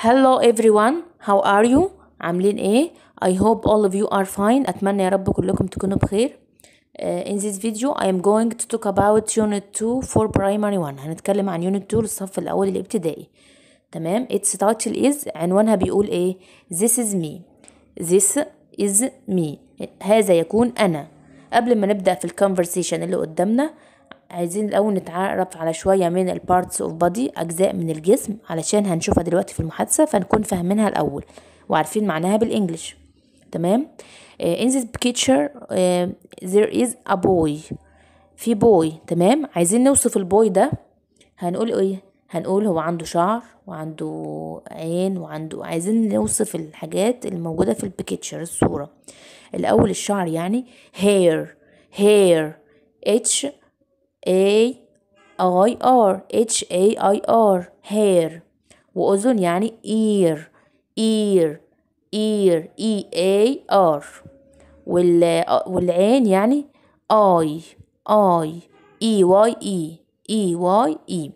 Hello everyone how are you عاملين ايه I hope all of you are fine اتمنى يا رب كلكم تكونوا بخير uh, in this video I am going to talk about unit 2 for primary 1 هنتكلم عن unit 2 للصف الاول الابتدائي تمام its title is عنوانها بيقول ايه this is me this is me هذا يكون انا قبل ما نبدا في الكونفرسيشن اللي قدامنا عايزين الاول نتعرف على شويه من البارتس اوف بادي اجزاء من الجسم علشان هنشوفها دلوقتي في المحادثه فنكون فاهمينها الاول وعارفين معناها بالانجلش تمام ان آه، this picture ذير آه، there is a boy في بوي تمام عايزين نوصف البوي ده هنقول ايه هنقول هو عنده شعر وعنده عين وعنده عايزين نوصف الحاجات الموجوده في البيكتشر الصوره الاول الشعر يعني hair hair اتش A I R H A I R hair وأذن يعني ear ear ear E A R وال والعين يعني I I E Y E E Y E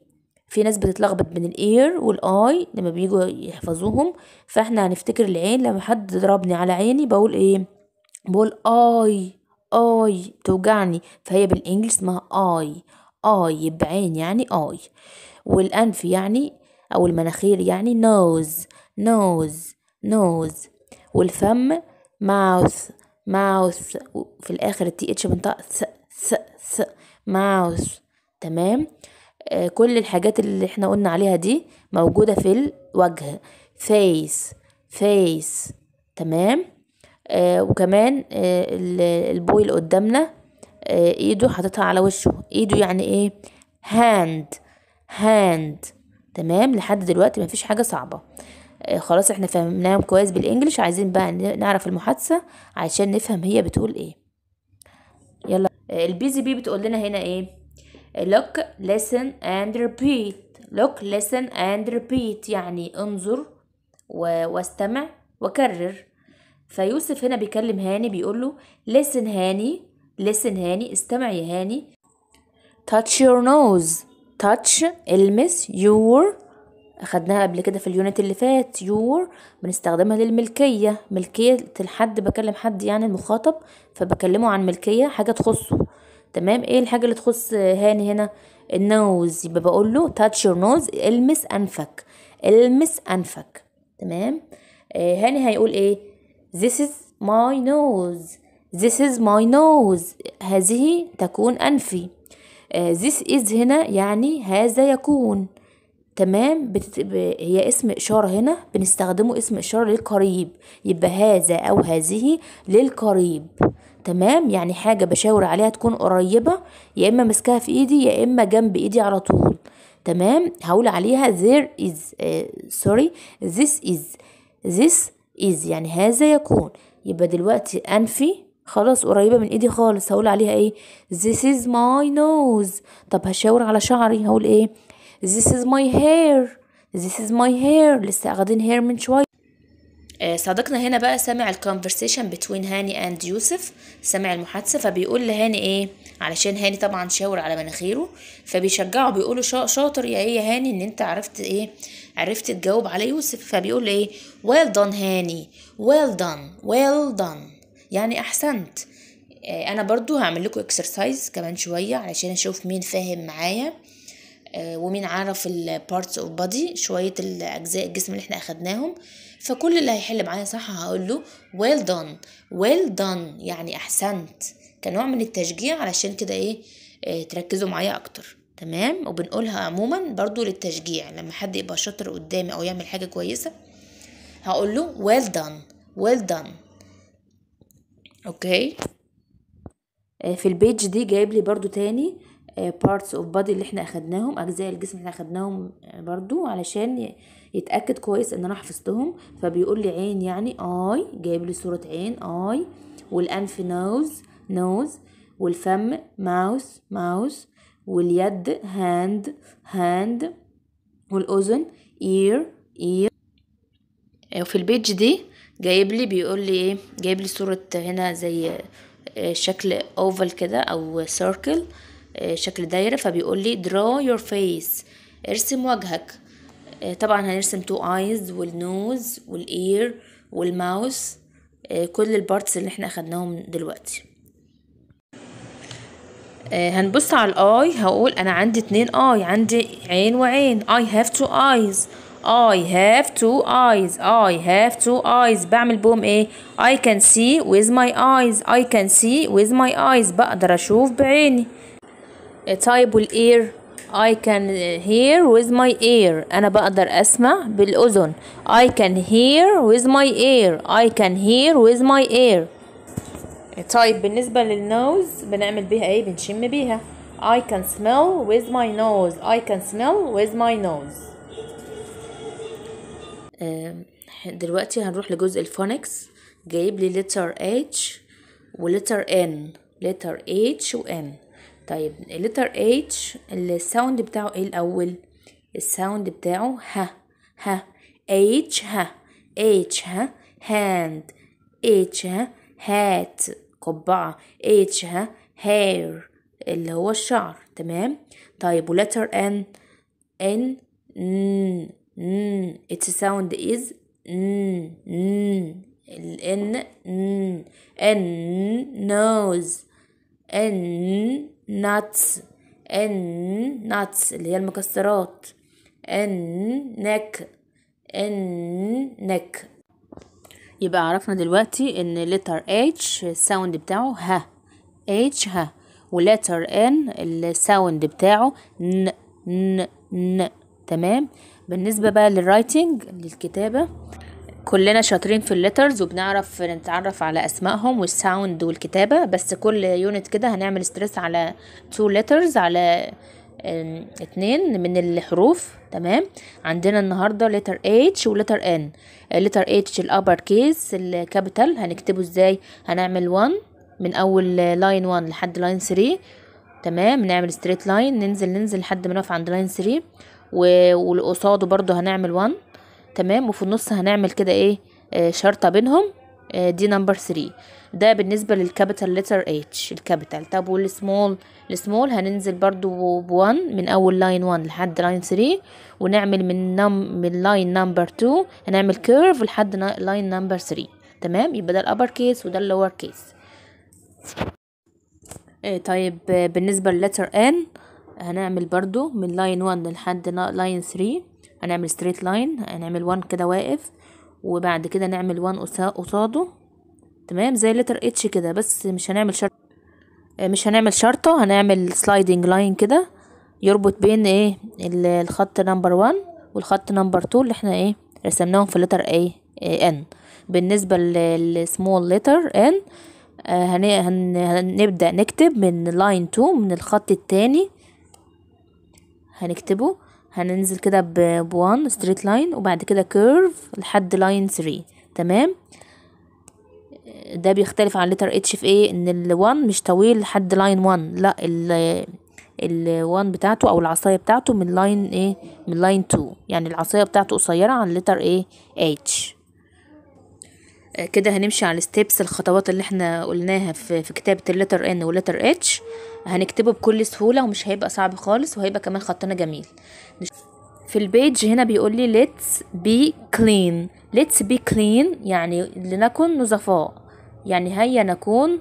في ناس بتتلخبط بين الاير والاي لما بييجوا يحفظوهم فاحنا هنفتكر العين لما حد ضربني على عيني بقول ايه بقول اي آي توجعني فهي بالإنجليزي اسمها آي آي بعين يعني آي والأنف يعني أو المناخير يعني نوز نوز نوز والفم ماوث ماوث في الآخر التي اتش بنطق ث ث ث ماوث تمام آه كل الحاجات اللي احنا قلنا عليها دي موجودة في الوجه فيس فيس تمام آه، وكمان آه، البوي اللي قدامنا آه، ايده حاططها على وشه ايده يعني ايه هاند هاند تمام لحد دلوقتي مفيش حاجه صعبه خلاص احنا فهمناهم كويس بالانجلش عايزين بقى نعرف المحادثه عشان نفهم هي بتقول ايه يلا البيزي بي بتقول لنا هنا ايه look listen and repeat look listen and repeat يعني انظر واستمع وكرر فيوسف هنا بيكلم هاني بيقول له listen هاني listen هاني استمع يا هاني touch your nose touch المس your أخدناها قبل كده في اليونت اللي فات يور بنستخدمها للملكية ملكية الحد بكلم حد يعني المخاطب فبكلمه عن ملكية حاجة تخصه تمام ايه الحاجة اللي تخص هاني هنا النوز يبقى بقول له touch your nose المس أنفك المس أنفك تمام آه هاني هيقول ايه This is my nose This is my nose هذه تكون أنفي uh, This is هنا يعني هذا يكون تمام بتت... ب... هي اسم إشارة هنا بنستخدمه اسم إشارة للقريب يبقى هذا أو هذه للقريب تمام يعني حاجة بشاور عليها تكون قريبة يا إما ماسكاها في إيدي يا إما جنب إيدي على طول تمام هقول عليها there is uh, sorry this is this is يعني هذا يكون يبقى دلوقتي أنفي خلاص قريبة من إيدي خالص هقول عليها إيه this is my nose طب هشاور على شعري هقول إيه this is my hair this is my hair لسه أخدين hair من شوية آه، صديقنا هنا بقى سمع الكونفرسيشن بتوين هاني اند يوسف سمع المحادثه فبيقول لهاني ايه علشان هاني طبعا شاور على مناخيره فبيشجعه بيقول له شاطر يا ايه يا هاني ان انت عرفت ايه عرفت تجاوب على يوسف فبيقول له ايه ويل دون هاني ويل دون ويل دون يعني احسنت آه، انا برضو هعمل لكم اكسرسايز كمان شويه علشان اشوف مين فاهم معايا آه، ومين عرف البارتس اوف بادي شويه الاجزاء الجسم اللي احنا اخدناهم فكل اللي هيحل معايا صح هقول له ويل دون ويل دون يعني احسنت كنوع من التشجيع علشان كده ايه آه، تركزوا معايا اكتر تمام وبنقولها عموما برضو للتشجيع لما حد يبقى شاطر قدامي او يعمل حاجه كويسه هقول له ويل دون ويل دون اوكي آه، في البيج دي جايب لي برضو تاني آه، parts of body اللي احنا اخدناهم اجزاء الجسم اللي احنا اخدناهم آه، برضو علشان يتاكد كويس ان انا حفظتهم فبيقول لي عين يعني اي جايب لي صوره عين اي والانف نوز نوز والفم ماوس ماوس واليد هاند هاند والاذن ear ear آه، وفي البيج دي جايب لي بيقول لي ايه جايب لي صوره هنا زي شكل اوفل كده او سيركل آه، شكل دايرة فبيقول لي draw your face ارسم وجهك آه، طبعا هنرسم تو ايز والنوز والاير والماوس آه، كل البارتس اللي احنا اخدناهم دلوقتي هنبص على الاي هقول انا عندي اتنين اي عندي عين وعين I have two eyes I have two eyes I have two eyes بعمل بهم ايه I can see with my eyes I can see with my eyes بقدر اشوف بعيني type الإير I can hear with my ear أنا بقدر أسمع بالأذن I can hear with my ear I can hear with my ear طيب بالنسبة للنوز بنعمل بيها ايه بنشم بيها I can smell with my nose I can smell with my nose دلوقتي هنروح لجزء الفونكس جايب لي letter H و letter N letter H و N طيب letter H الساوند بتاعه ايه الأول الساوند بتاعه ها ها H ها H ها hand H ها hat قبعة H ها hair اللي هو الشعر تمام طيب و letter N N N N its sound is N N ال N N N nose N nuts n nuts اللي هي المكسرات n neck n neck يبقى عرفنا دلوقتي ان letter H الساوند بتاعه ه H ه ولتر N الساوند بتاعه ن ن ن تمام بالنسبة بقى للرايتنج للكتابة كلنا شاطرين في الليترز وبنعرف نتعرف على اسمائهم والساوند والكتابه بس كل يونت كده هنعمل ستريس على تو ليترز على اتنين من الحروف تمام عندنا النهارده لتر اتش ولتر ان لتر اتش الابر كيس الكابيتال هنكتبه ازاي هنعمل 1 من اول لاين 1 لحد لاين 3 تمام نعمل ستريت لاين ننزل ننزل لحد ما نقف عند لاين 3 والقصاده برضو هنعمل 1 تمام وفي النص هنعمل كده ايه آه، شرطه بينهم آه، دي نمبر 3 ده بالنسبه للكابيتال لتر اتش الكابيتال طب والسمول السمول هننزل برضو ب1 من اول لاين 1 لحد لاين 3 ونعمل من نم من لاين نمبر 2 هنعمل كيرف لحد لاين نمبر 3 تمام يبقى ده الابر كيس وده اللور كيس ايه طيب آه، بالنسبه للتر ان هنعمل برضو من لاين 1 لحد لاين 3 هنعمل ستريت لاين هنعمل وان كده واقف وبعد كده نعمل وان قصاده تمام زي لتر اتش كده بس مش هنعمل شرط مش هنعمل شرطة هنعمل سلايدنج لاين كده يربط بين ايه الخط نمبر 1 والخط نمبر 2 اللي احنا ايه رسمناهم في لتر ايه ان بالنسبة للسمول لتر ان هنبدأ نكتب من لاين 2 من الخط التاني هنكتبه هننزل كده ب بوان ستريت لاين وبعد كده كيرف لحد لاين 3 تمام ده بيختلف عن لتر اتش في ايه ان ال1 مش طويل لحد لاين 1 لا ال ال1 بتاعته او العصايه بتاعته من لاين ايه من لاين 2 يعني العصايه بتاعته قصيره عن لتر ايه اتش آه، كده هنمشي على الستيبس الخطوات اللي احنا قلناها في, في كتابة اللتر ان واللتر اتش هنكتبه بكل سهولة ومش هيبقى صعب خالص وهيبقى كمان خطنا جميل في البيج هنا بيقول لي let's be clean let's be clean يعني لنكن نظفاء يعني هيا نكون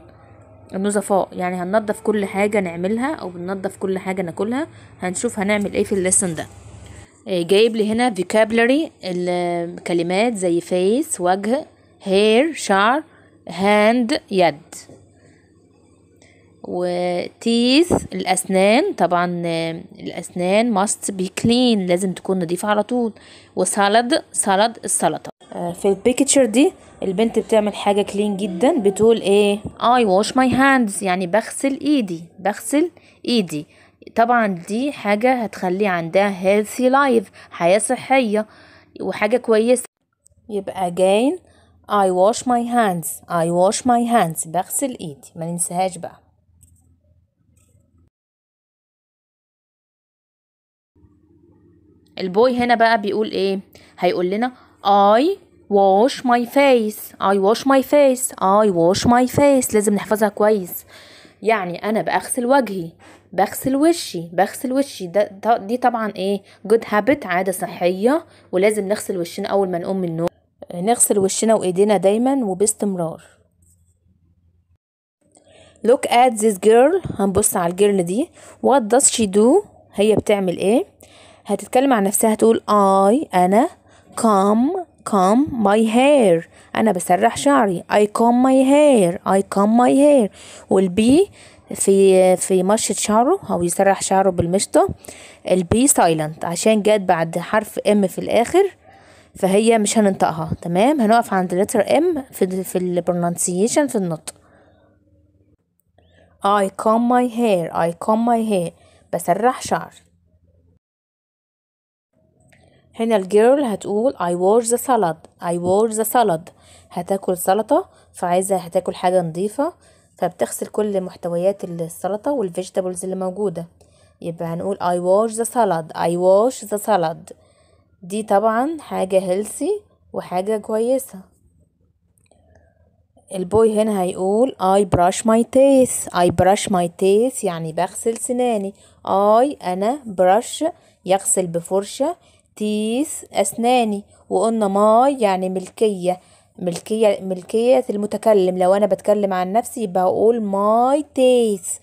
نظفاء يعني هننظف كل حاجة نعملها او بننظف كل حاجة ناكلها هنشوف هنعمل ايه في الليسن ده آه، جايب لي هنا vocabulary الكلمات زي face وجه هير شعر هاند يد و تيث الأسنان طبعا الأسنان must be clean لازم تكون نظيفة على طول و سالد salad السلطة في البيكتشر دي البنت بتعمل حاجة كلين جدا بتقول ايه I wash my hands يعني بغسل ايدي بغسل ايدي طبعا دي حاجة هتخلي عندها healthy life حياة صحية وحاجة كويسة يبقى again I wash my hands I wash my hands بغسل ايدي ما ننسهاش بقى البوي هنا بقى بيقول ايه هيقول لنا I wash my face I wash my face I wash my face لازم نحفظها كويس يعني انا بغسل وجهي بغسل وشي بغسل وشي ده, ده دي طبعا ايه جود هابت عاده صحيه ولازم نغسل وشنا اول ما نقوم من النوم نغسل وشنا وإيدينا دايما وباستمرار look at this girl هنبص على الجيرل دي what does she do هي بتعمل ايه هتتكلم عن نفسها تقول I أنا كام comb my hair أنا بسرح شعري I comb my hair I comb my hair والبي في في مشة شعره أو يسرح شعره بالمشطة البي سايلنت عشان جت بعد حرف ام في الآخر فهي مش هننطقها تمام هنقف عند لتر ام في الـ في البرونانسيشن في النطق I comb my hair I comb my hair بسرح شعري هنا الجيرل هتقول I wash the salad I wash the salad هتاكل سلطة فعايزة هتاكل حاجة نظيفة فبتغسل كل محتويات السلطة والفيجيتابلز اللي موجودة يبقى هنقول I wash the salad I wash the salad دي طبعا حاجة هيلثي وحاجة كويسة البوي هنا هيقول I brush my teeth I brush my teeth يعني بغسل سناني I أنا brush يغسل بفرشة teeth أسناني وقلنا my يعني ملكية ملكية ملكية المتكلم لو أنا بتكلم عن نفسي يبقى هقول تيس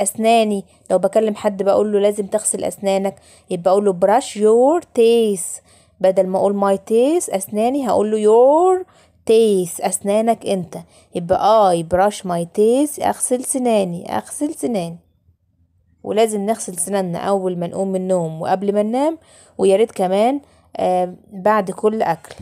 أسناني لو بكلم حد بقول له لازم تغسل أسنانك يبقى أقول له براش يور تيس بدل ما أقول ماي تيس أسناني هقول له يور تيس أسنانك أنت يبقى أي براش ماي تيس أغسل سناني أغسل سناني ولازم نغسل سناننا أول ما نقوم من النوم وقبل ما ننام وياريت كمان آه بعد كل أكل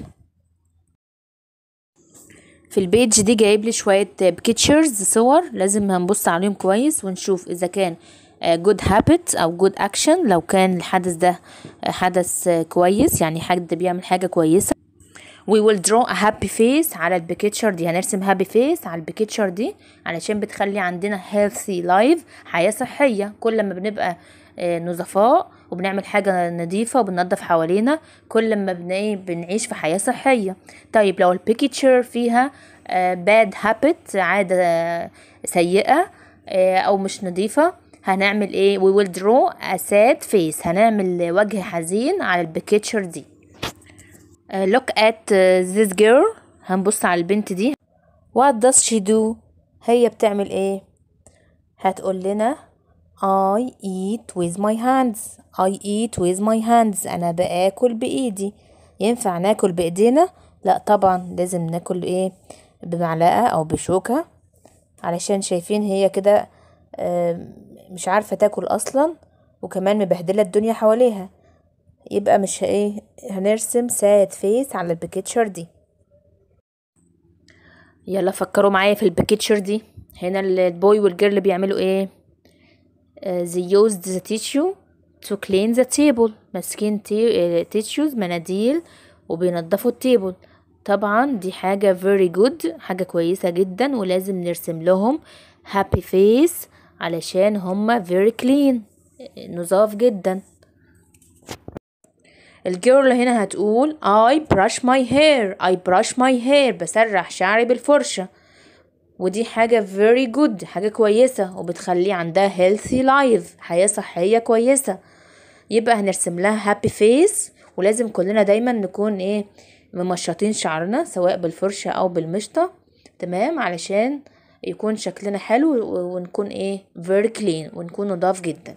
في البيج دي جايب لي شويه بكتشرز صور لازم هنبص عليهم كويس ونشوف اذا كان جود آه، هابت او جود اكشن لو كان الحدث ده آه، حدث كويس يعني حد بيعمل حاجه كويسه we will draw a happy face على البيكتشر دي هنرسم هابي فيس على البيكتشر دي علشان بتخلي عندنا healthy life حياة صحية كل ما بنبقى آه، نظفاء وبنعمل حاجة نظيفة وبننظف حوالينا كل ما بن بنعيش في حياة صحية طيب لو البيكتشر فيها باد آه، هابت عادة آه، سيئة آه، أو مش نظيفة هنعمل ايه we will draw a sad face هنعمل وجه حزين على البيكتشر دي look at this girl هنبص على البنت دي what does she do هي بتعمل ايه هتقول لنا I eat with my hands I eat with my hands أنا بآكل بإيدي ينفع ناكل بإيدينا؟ لأ طبعا لازم ناكل إيه بمعلقة أو بشوكة علشان شايفين هي كده مش عارفة تاكل أصلا وكمان مبهدلة الدنيا حواليها يبقى مش إيه هنرسم ساد فيس على البيكتشر دي يلا فكروا معايا في البيكتشر دي هنا البوي والجيرل بيعملوا ايه Uh, they used the tissue to clean the table ماسكين uh, tissues مناديل وبينضفوا التيبل طبعا دي حاجة very good حاجة كويسة جدا ولازم نرسم لهم happy face علشان هما very clean uh, نظاف جدا الجيرل هنا هتقول I brush my hair I brush my hair بسرح شعري بالفرشة ودي حاجة very good حاجة كويسة وبتخليه عندها healthy life حياة صحية كويسة يبقى هنرسم لها happy face ولازم كلنا دايما نكون ايه ممشطين شعرنا سواء بالفرشة او بالمشطة تمام علشان يكون شكلنا حلو ونكون ايه very clean ونكون نضاف جدا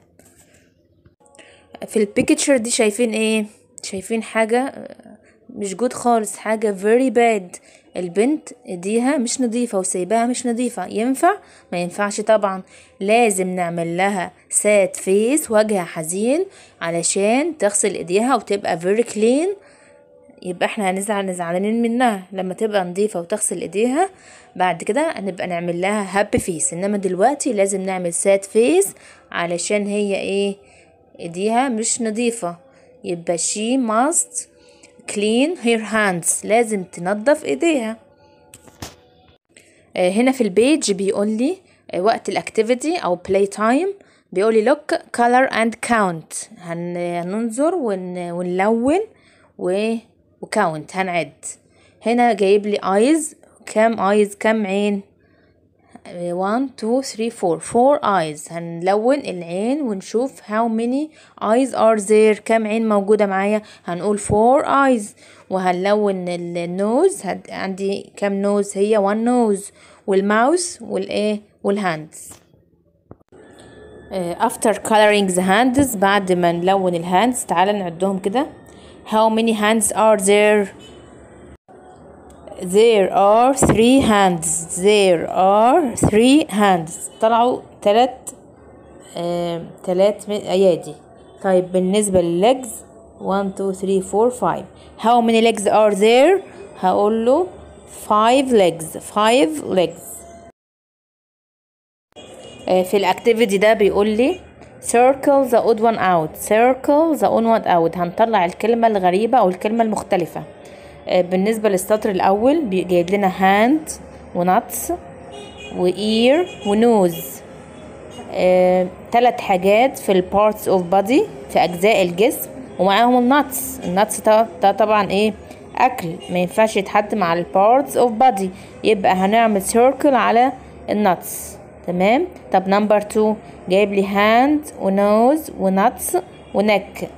في البيكتشر دي شايفين ايه شايفين حاجة مش جود خالص حاجة very bad البنت ايديها مش نظيفة وسايباها مش نظيفة ينفع؟ ما ينفعش طبعا لازم نعمل لها sad face وجهها حزين علشان تغسل ايديها وتبقى very clean يبقى احنا هنزعل زعلانين منها لما تبقى نظيفة وتغسل ايديها بعد كده هنبقى نعمل لها هاب فيس انما دلوقتي لازم نعمل sad فيس علشان هي ايه ايديها مش نظيفة يبقى she must clean her hands لازم تنظف ايديها آه، هنا في البيج بيقول لي آه، وقت الاكتيفيتي او بلاي تايم بيقول لي look color and count هننظر ون... ونلون و... وكاونت هنعد هنا جايب لي eyes كام eyes كام عين 1 2 3 4 4 eyes هنلون العين ونشوف how many eyes are there كم عين موجودة معايا هنقول 4 eyes وهنلون النوز هد... عندي كم نوز هي 1 نوز والماوس والايه والهاندز uh, after coloring the hands بعد ما نلون الهاندز تعالى نعدهم كده how many hands are there there are three hands there are three hands طلعوا تلات آه تلات ايادي طيب بالنسبة للlegs one two three four five how many legs are there هقول له five legs five legs آه في الاكتيفيتي ده بيقول لي circle the odd one out circle the odd one out هنطلع الكلمة الغريبة او الكلمة المختلفة آه، بالنسبة للسطر الأول بيجيب لنا هاند ونطس وإير ونوز ثلاث حاجات في البارتس اوف body في أجزاء الجسم ومعاهم النطس النطس ده طبعا إيه أكل ما ينفعش يتحط مع البارتس اوف body يبقى هنعمل سيركل على النطس تمام طب نمبر 2 جايب لي هاند ونوز ونطس ونك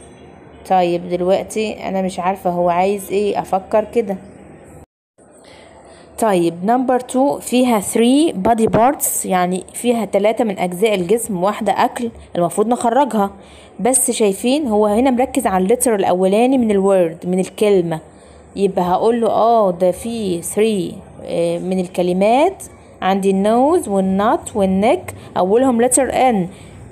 طيب دلوقتي انا مش عارفة هو عايز ايه افكر كده طيب نمبر 2 فيها 3 بادي بارتس يعني فيها تلاتة من اجزاء الجسم واحدة اكل المفروض نخرجها بس شايفين هو هنا مركز على اللتر الاولاني من الورد من الكلمة يبقى هقول له اه ده في 3 آه، من الكلمات عندي النوز والنوت والنك اولهم لتر ان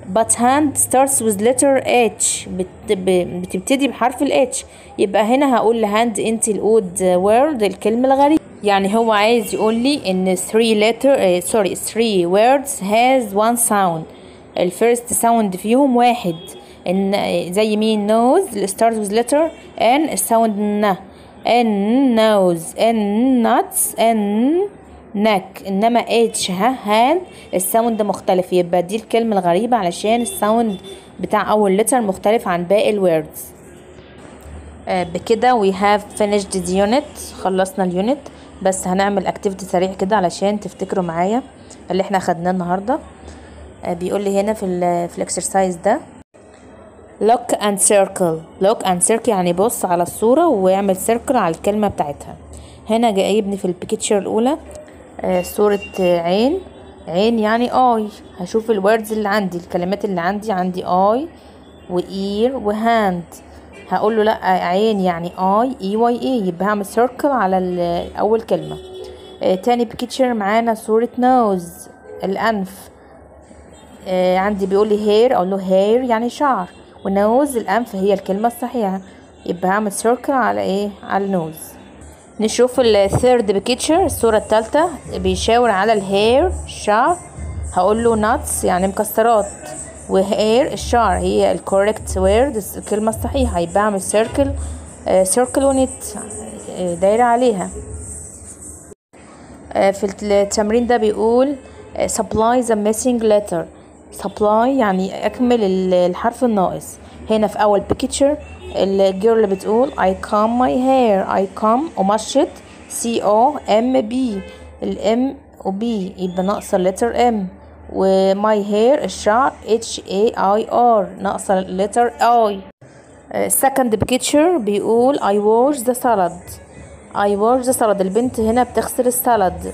but hand starts with letter H بت بتبتدي بحرف ال H يبقى هنا هقول hand into the old world الكلمة الغريبة يعني هو عايز يقول لي إن three letter uh, sorry three words has one sound ال first sound فيهم واحد إن زي مين knows starts with letter N sound N N knows N nuts N نك انما اتش ها هان الساوند مختلف يبقى دي الكلمة الغريبة علشان الساوند بتاع اول لتر مختلف عن باقي الوردز آه بكده وي هاف فينيشد the يونت خلصنا اليونت بس هنعمل اكتيفيتي سريع كده علشان تفتكروا معايا اللي احنا خدناه النهارده آه بيقول لي هنا في في الاكسرسايز ده لوك اند سيركل لوك اند سيركل يعني بص على الصورة واعمل سيركل على الكلمة بتاعتها هنا جايبني في البيكتشر الأولى آه، صورة عين عين يعني اي هشوف الوردز اللي عندي الكلمات اللي عندي عندي اي واير وهاند هقول له لا عين يعني اي اي واي اي يبقى هعمل سيركل على اول كلمه آه تاني بكتشر معانا صوره نوز الانف آه عندي بيقول لي هير اقول له هير يعني شعر ونوز الانف هي الكلمه الصحيحه يبقى هعمل سيركل على ايه على النوز نشوف الثيرد بيكتشر الصورة التالتة بيشاور على الهير الشعر هقول له ناتس يعني مكسرات وهير الشعر هي الكوريكت وورد الكلمة الصحيحة يبقى اعمل سيركل سيركل ونت آه، دايرة عليها آه، في التمرين ده بيقول آه، supply the missing letter supply يعني اكمل الحرف الناقص هنا في اول بيكتشر الجيرل بتقول I comb my hair I comb ومشت C O M B الام B يبقى ناقصة letter M و my hair الشعر H A I R ناقصة letter I second picture بيقول I wash the salad I wash the salad البنت هنا بتغسل السلد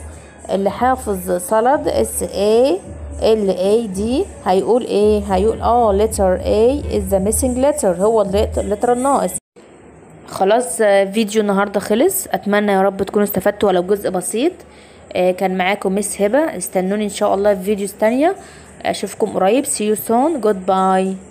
اللي حافظ سلد S A ال A دي هيقول ايه هيقول اه letter A is the missing letter هو اللتر الناقص خلاص فيديو النهارده خلص اتمنى يا رب تكونوا استفدتوا ولو جزء بسيط آه، كان معاكم مس هبه استنوني ان شاء الله في فيديوز تانية اشوفكم قريب see you soon goodbye